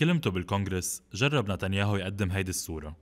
بكلمته بالكونغرس جرب نتنياهو يقدم هيدي الصورة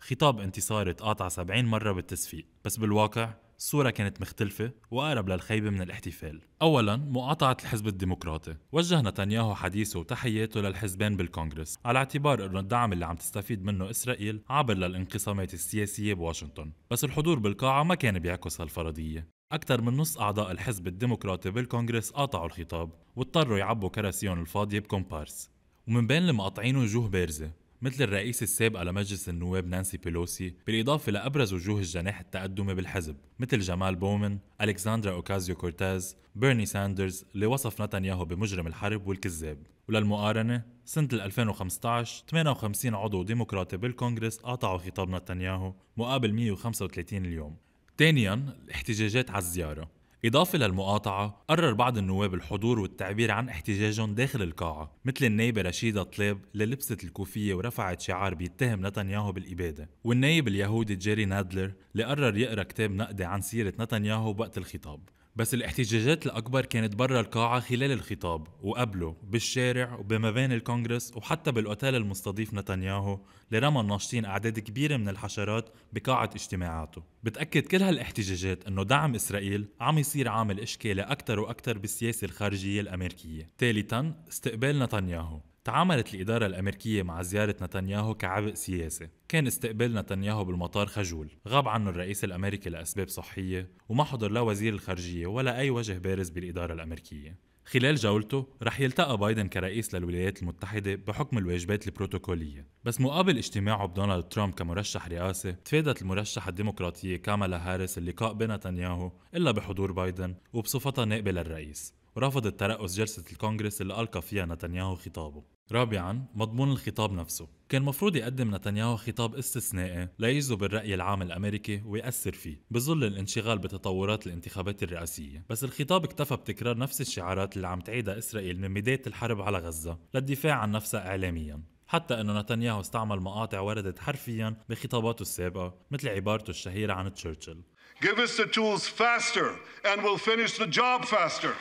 خطاب انتصاري تقاطع 70 مرة بالتصفيق بس بالواقع الصورة كانت مختلفة وأقرب للخيبة من الاحتفال أولا مقاطعة الحزب الديمقراطي وجه نتنياهو حديثه وتحياته للحزبين بالكونغرس على اعتبار أنه الدعم اللي عم تستفيد منه إسرائيل عبر للانقسامات السياسية بواشنطن بس الحضور بالقاعة ما كان بيعكس هالفرضية أكثر من نص أعضاء الحزب الديمقراطي بالكونغرس قاطعوا الخطاب واضطروا يعبوا كراسيهم الفاضية بكومبارس ومن بين المقاطعين وجوه بارزة مثل الرئيس السابقة لمجلس النواب نانسي بيلوسي بالإضافة لأبرز وجوه الجناح التقدمي بالحزب مثل جمال بومن، ألكساندرا أوكازيو كورتاز، بيرني ساندرز اللي وصف نتنياهو بمجرم الحرب والكذاب وللمقارنة سنة 2015 58 عضو ديمقراطي بالكونغرس قاطعوا خطاب نتنياهو مقابل 135 اليوم ثانيا الاحتجاجات على الزيارة إضافة للمقاطعة قرر بعض النواب الحضور والتعبير عن احتجاجهم داخل القاعة مثل النايبة رشيدة طلاب اللي لبست الكوفية ورفعت شعار بيتهم نتنياهو بالإبادة والنايب اليهودي جيري نادلر اللي قرر يقرأ كتاب نقدي عن سيرة نتنياهو وقت الخطاب بس الاحتجاجات الأكبر كانت برا القاعة خلال الخطاب وقبله بالشارع وبمباني الكونغرس وحتى بالأوتيل المستضيف نتنياهو اللي رمى الناشطين أعداد كبيرة من الحشرات بقاعة اجتماعاته بتأكد كل هالاحتجاجات أنه دعم إسرائيل عم يصير عامل إشكالي أكتر وأكتر بالسياسة الخارجية الأمريكية ثالثا استقبال نتنياهو تعاملت الإدارة الأمريكية مع زيارة نتنياهو كعبء سياسي كان استقبال نتنياهو بالمطار خجول غاب عنه الرئيس الأمريكي لأسباب صحية وما حضر لا وزير الخارجية ولا أي وجه بارز بالإدارة الأمريكية خلال جولته رح يلتقى بايدن كرئيس للولايات المتحدة بحكم الواجبات البروتوكولية بس مقابل اجتماعه بدونالد ترامب كمرشح رئاسي تفادت المرشحة الديمقراطية كامالا هاريس اللقاء بنتنياهو إلا بحضور بايدن وبصفتها نائبة للرئيس ورفضت ترأس جلسة الكونغرس اللي ألقى فيها نتنياهو خطابه رابعا مضمون الخطاب نفسه كان مفروض يقدم نتنياهو خطاب استثنائي ليجذب الرأي العام الأمريكي ويأثر فيه بظل الانشغال بتطورات الانتخابات الرئاسية بس الخطاب اكتفى بتكرار نفس الشعارات اللي عم تعيدها إسرائيل من بداية الحرب على غزة للدفاع عن نفسها إعلاميا حتى انه نتنياهو استعمل مقاطع وردت حرفيا بخطاباته السابقه مثل عبارته الشهيره عن تشرشل Give us the tools faster and we'll finish the job faster.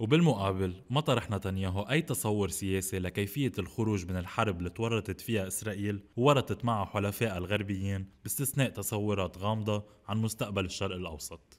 وبالمقابل ما طرح نتنياهو أي تصور سياسي لكيفية الخروج من الحرب اللي تورطت فيها إسرائيل وورطت معها حلفائها الغربيين باستثناء تصورات غامضة عن مستقبل الشرق الأوسط